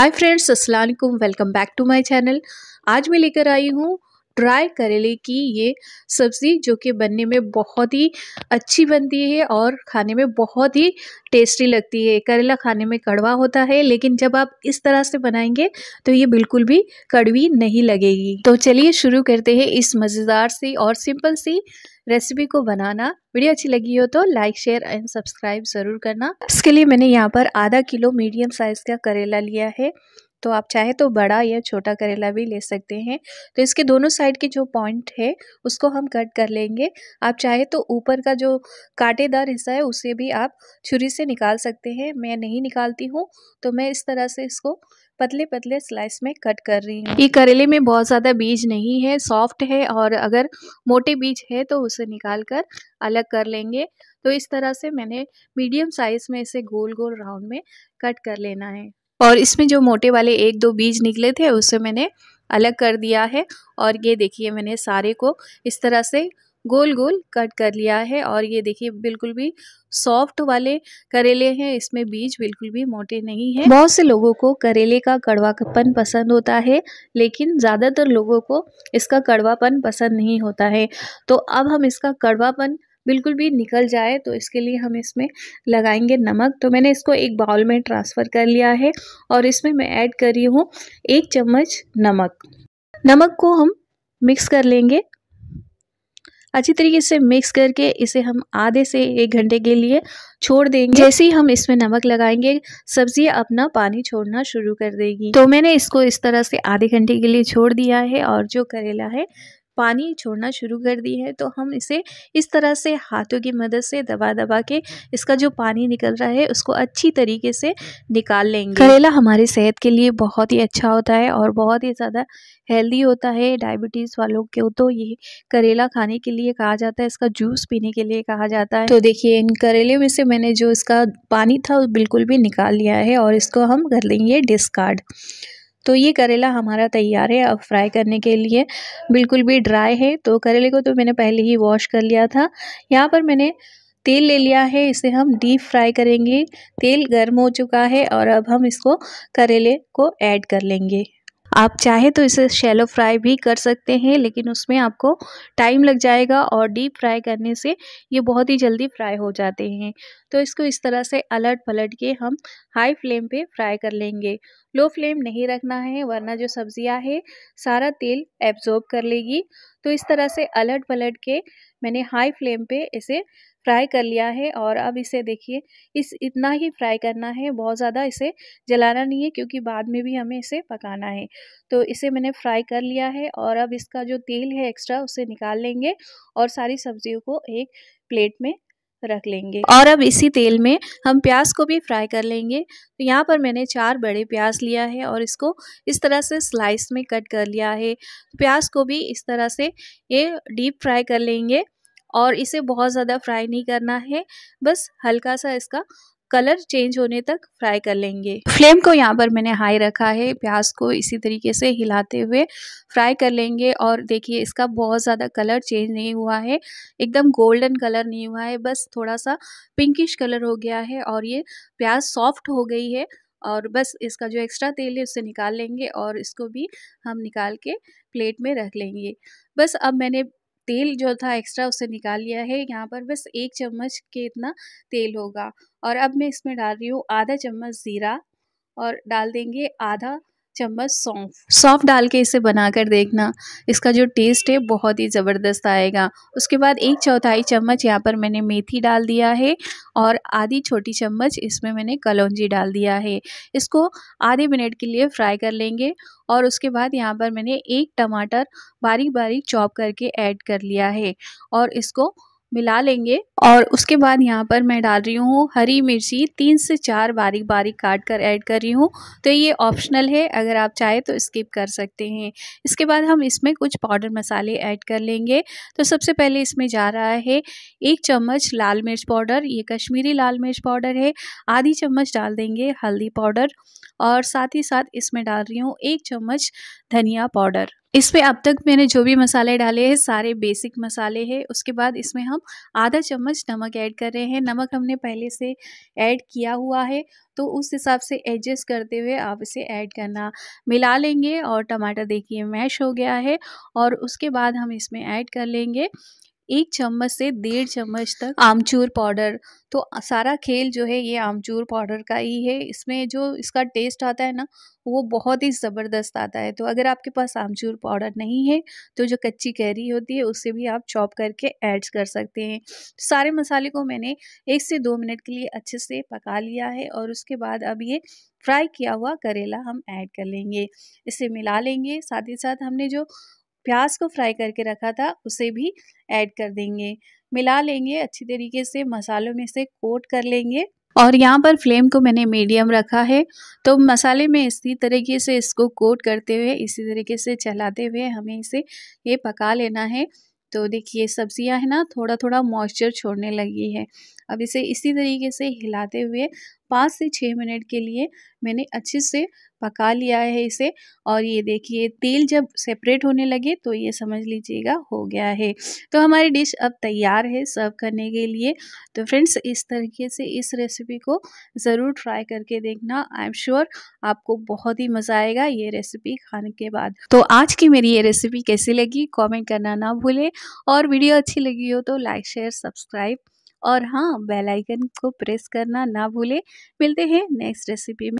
हाय friends अस्सलाम वालेकुम welcome back to my channel आज मैं लेकर आई हूँ ड्राई करेले की ये सब्ज़ी जो कि बनने में बहुत ही अच्छी बनती है और खाने में बहुत ही टेस्टी लगती है करेला खाने में कड़वा होता है लेकिन जब आप इस तरह से बनाएंगे तो ये बिल्कुल भी कड़वी नहीं लगेगी तो चलिए शुरू करते हैं इस मज़ेदार सी और सिंपल सी रेसिपी को बनाना वीडियो अच्छी लगी हो तो लाइक शेयर एंड सब्सक्राइब ज़रूर करना इसके लिए मैंने यहाँ पर आधा किलो मीडियम साइज़ का करेला लिया है तो आप चाहे तो बड़ा या छोटा करेला भी ले सकते हैं तो इसके दोनों साइड के जो पॉइंट है उसको हम कट कर लेंगे आप चाहे तो ऊपर का जो कांटेदार हिस्सा है उसे भी आप छुरी से निकाल सकते हैं मैं नहीं निकालती हूँ तो मैं इस तरह से इसको पतले पतले स्लाइस में कट कर रही हूँ ये करेले में बहुत ज़्यादा बीज नहीं है सॉफ्ट है और अगर मोटे बीज है तो उसे निकाल कर अलग कर लेंगे तो इस तरह से मैंने मीडियम साइज़ में इसे गोल गोल राउंड में कट कर लेना है और इसमें जो मोटे वाले एक दो बीज निकले थे उसे मैंने अलग कर दिया है और ये देखिए मैंने सारे को इस तरह से गोल गोल कट कर लिया है और ये देखिए बिल्कुल भी सॉफ्ट वाले करेले हैं इसमें बीज बिल्कुल भी मोटे नहीं है बहुत से लोगों को करेले का कड़वापन पसंद होता है लेकिन ज़्यादातर लोगों को इसका कड़वापन पसंद नहीं होता है तो अब हम इसका कड़वापन बिल्कुल भी निकल जाए तो इसके लिए हम इसमें लगाएंगे नमक तो मैंने इसको एक बाउल में ट्रांसफ़र कर लिया है और इसमें मैं ऐड कर रही हूँ एक चम्मच नमक नमक को हम मिक्स कर लेंगे अच्छी तरीके से मिक्स करके इसे हम आधे से एक घंटे के लिए छोड़ देंगे जैसे ही हम इसमें नमक लगाएंगे सब्जी अपना पानी छोड़ना शुरू कर देगी तो मैंने इसको इस तरह से आधे घंटे के लिए छोड़ दिया है और जो करेला है पानी छोड़ना शुरू कर दी है तो हम इसे इस तरह से हाथों की मदद से दबा दबा के इसका जो पानी निकल रहा है उसको अच्छी तरीके से निकाल लेंगे करेला हमारी सेहत के लिए बहुत ही अच्छा होता है और बहुत ही ज़्यादा हेल्दी होता है डायबिटीज़ वालों के तो ये करेला खाने के लिए कहा जाता है इसका जूस पीने के लिए कहा जाता है तो देखिए इन करेले में से मैंने जो इसका पानी था बिल्कुल भी निकाल लिया है और इसको हम कर लेंगे डिस्कार्ड तो ये करेला हमारा तैयार है अब फ्राई करने के लिए बिल्कुल भी ड्राई है तो करेले को तो मैंने पहले ही वॉश कर लिया था यहाँ पर मैंने तेल ले लिया है इसे हम डीप फ्राई करेंगे तेल गर्म हो चुका है और अब हम इसको करेले को ऐड कर लेंगे आप चाहे तो इसे शैलो फ्राई भी कर सकते हैं लेकिन उसमें आपको टाइम लग जाएगा और डीप फ्राई करने से ये बहुत ही जल्दी फ्राई हो जाते हैं तो इसको इस तरह से अलट पलट के हम हाई फ्लेम पे फ्राई कर लेंगे लो फ्लेम नहीं रखना है वरना जो सब्जियां है सारा तेल एब्जॉर्ब कर लेगी तो इस तरह से अलट पलट के मैंने हाई फ्लेम पे इसे फ्राई कर लिया है और अब इसे देखिए इस इतना ही फ्राई करना है बहुत ज़्यादा इसे जलाना नहीं है क्योंकि बाद में भी हमें इसे पकाना है तो इसे मैंने फ्राई कर लिया है और अब इसका जो तेल है एक्स्ट्रा उसे निकाल लेंगे और सारी सब्जियों को एक प्लेट में रख लेंगे और अब इसी तेल में हम प्याज को भी फ्राई कर लेंगे तो यहाँ पर मैंने चार बड़े प्याज लिया है और इसको इस तरह से स्लाइस में कट कर लिया है प्याज को भी इस तरह से ये डीप फ्राई कर लेंगे और इसे बहुत ज़्यादा फ्राई नहीं करना है बस हल्का सा इसका कलर चेंज होने तक फ्राई कर लेंगे फ्लेम को यहाँ पर मैंने हाई रखा है प्याज को इसी तरीके से हिलाते हुए फ्राई कर लेंगे और देखिए इसका बहुत ज़्यादा कलर चेंज नहीं हुआ है एकदम गोल्डन कलर नहीं हुआ है बस थोड़ा सा पिंकिश कलर हो गया है और ये प्याज सॉफ्ट हो गई है और बस इसका जो एक्स्ट्रा तेल है उससे निकाल लेंगे और इसको भी हम निकाल के प्लेट में रख लेंगे बस अब मैंने तेल जो था एक्स्ट्रा उसे निकाल लिया है यहाँ पर बस एक चम्मच के इतना तेल होगा और अब मैं इसमें डाल रही हूँ आधा चम्मच ज़ीरा और डाल देंगे आधा चम्मच सौंफ सौंफ डाल के इसे बना कर देखना इसका जो टेस्ट है बहुत ही ज़बरदस्त आएगा उसके बाद एक चौथाई चम्मच यहाँ पर मैंने मेथी डाल दिया है और आधी छोटी चम्मच इसमें मैंने कलौजी डाल दिया है इसको आधे मिनट के लिए फ्राई कर लेंगे और उसके बाद यहाँ पर मैंने एक टमाटर बारीक बारीक चॉप करके ऐड कर लिया है और इसको मिला लेंगे और उसके बाद यहाँ पर मैं डाल रही हूँ हरी मिर्ची तीन से चार बारीक बारीक काट कर ऐड कर रही हूँ तो ये ऑप्शनल है अगर आप चाहे तो स्किप कर सकते हैं इसके बाद हम इसमें कुछ पाउडर मसाले ऐड कर लेंगे तो सबसे पहले इसमें जा रहा है एक चम्मच लाल मिर्च पाउडर ये कश्मीरी लाल मिर्च पाउडर है आधी चम्मच डाल देंगे हल्दी पाउडर और साथ ही साथ इसमें डाल रही हूँ एक चम्मच धनिया पाउडर इसमें अब तक मैंने जो भी मसाले डाले हैं सारे बेसिक मसाले हैं उसके बाद इसमें हम आधा चम्मच नमक ऐड कर रहे हैं नमक हमने पहले से ऐड किया हुआ है तो उस हिसाब से एडजस्ट करते हुए आप इसे ऐड करना मिला लेंगे और टमाटर देखिए मैश हो गया है और उसके बाद हम इसमें ऐड कर लेंगे एक चम्मच से डेढ़ चम्मच तक आमचूर पाउडर तो सारा खेल जो है ये आमचूर पाउडर का ही है इसमें जो इसका टेस्ट आता है ना वो बहुत ही ज़बरदस्त आता है तो अगर आपके पास आमचूर पाउडर नहीं है तो जो कच्ची कैरी होती है उससे भी आप चॉप करके ऐड कर सकते हैं तो सारे मसाले को मैंने एक से दो मिनट के लिए अच्छे से पका लिया है और उसके बाद अब ये फ्राई किया हुआ करेला हम ऐड कर लेंगे इसे मिला लेंगे साथ ही साथ हमने जो प्याज को फ्राई करके रखा था उसे भी ऐड कर देंगे मिला लेंगे अच्छी तरीके से मसालों में से कोट कर लेंगे और यहाँ पर फ्लेम को मैंने मीडियम रखा है तो मसाले में इसी तरीके से इसको कोट करते हुए इसी तरीके से चलाते हुए हमें इसे ये पका लेना है तो देखिए सब्जियाँ है ना थोड़ा थोड़ा मॉइस्चर छोड़ने लगी है अब इसे इसी तरीके से हिलाते हुए पाँच से छः मिनट के लिए मैंने अच्छे से पका लिया है इसे और ये देखिए तेल जब सेपरेट होने लगे तो ये समझ लीजिएगा हो गया है तो हमारी डिश अब तैयार है सर्व करने के लिए तो फ्रेंड्स इस तरीके से इस रेसिपी को ज़रूर ट्राई करके देखना आई एम श्योर आपको बहुत ही मज़ा आएगा ये रेसिपी खाने के बाद तो आज की मेरी ये रेसिपी कैसी लगी कॉमेंट करना ना भूलें और वीडियो अच्छी लगी हो तो लाइक शेयर सब्सक्राइब और हाँ बेल आइकन को प्रेस करना ना भूलें मिलते हैं नेक्स्ट रेसिपी में